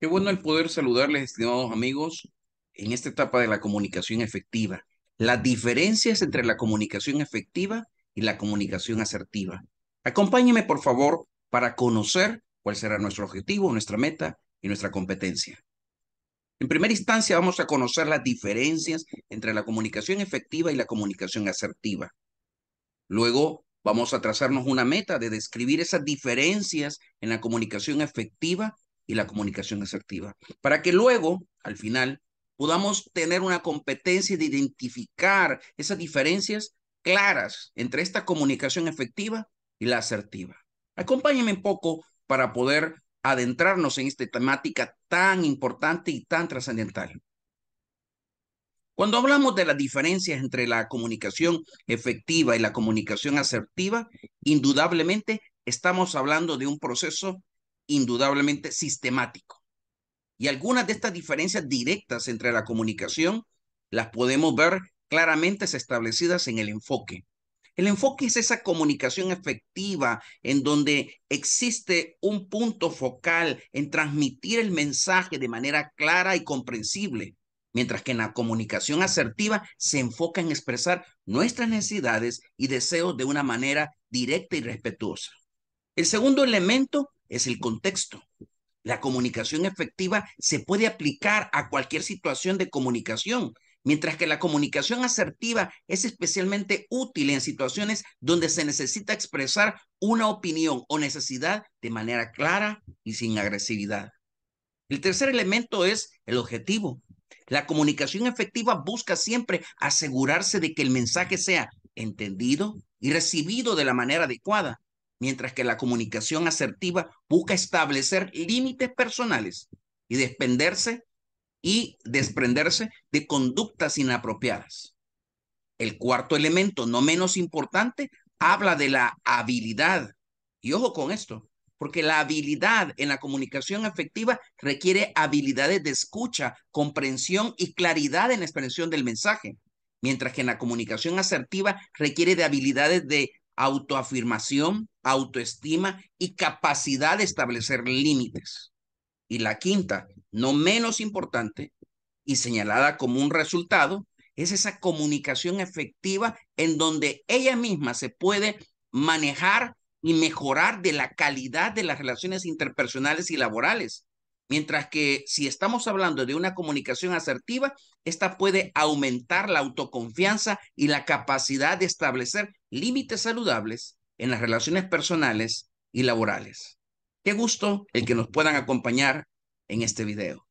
Qué bueno el poder saludarles, estimados amigos, en esta etapa de la comunicación efectiva. Las diferencias entre la comunicación efectiva y la comunicación asertiva. Acompáñeme, por favor, para conocer cuál será nuestro objetivo, nuestra meta y nuestra competencia. En primera instancia, vamos a conocer las diferencias entre la comunicación efectiva y la comunicación asertiva. Luego, vamos a trazarnos una meta de describir esas diferencias en la comunicación efectiva y la comunicación asertiva, para que luego, al final, podamos tener una competencia de identificar esas diferencias claras entre esta comunicación efectiva y la asertiva. Acompáñenme un poco para poder adentrarnos en esta temática tan importante y tan trascendental. Cuando hablamos de las diferencias entre la comunicación efectiva y la comunicación asertiva, indudablemente estamos hablando de un proceso indudablemente sistemático. Y algunas de estas diferencias directas entre la comunicación las podemos ver claramente establecidas en el enfoque. El enfoque es esa comunicación efectiva en donde existe un punto focal en transmitir el mensaje de manera clara y comprensible, mientras que en la comunicación asertiva se enfoca en expresar nuestras necesidades y deseos de una manera directa y respetuosa. El segundo elemento es el contexto. La comunicación efectiva se puede aplicar a cualquier situación de comunicación, mientras que la comunicación asertiva es especialmente útil en situaciones donde se necesita expresar una opinión o necesidad de manera clara y sin agresividad. El tercer elemento es el objetivo. La comunicación efectiva busca siempre asegurarse de que el mensaje sea entendido y recibido de la manera adecuada, mientras que la comunicación asertiva busca establecer límites personales y desprenderse y desprenderse de conductas inapropiadas. El cuarto elemento, no menos importante, habla de la habilidad. Y ojo con esto, porque la habilidad en la comunicación efectiva requiere habilidades de escucha, comprensión y claridad en la expresión del mensaje, mientras que en la comunicación asertiva requiere de habilidades de autoafirmación, autoestima y capacidad de establecer límites. Y la quinta, no menos importante y señalada como un resultado, es esa comunicación efectiva en donde ella misma se puede manejar y mejorar de la calidad de las relaciones interpersonales y laborales. Mientras que si estamos hablando de una comunicación asertiva, esta puede aumentar la autoconfianza y la capacidad de establecer límites saludables en las relaciones personales y laborales. Qué gusto el que nos puedan acompañar en este video.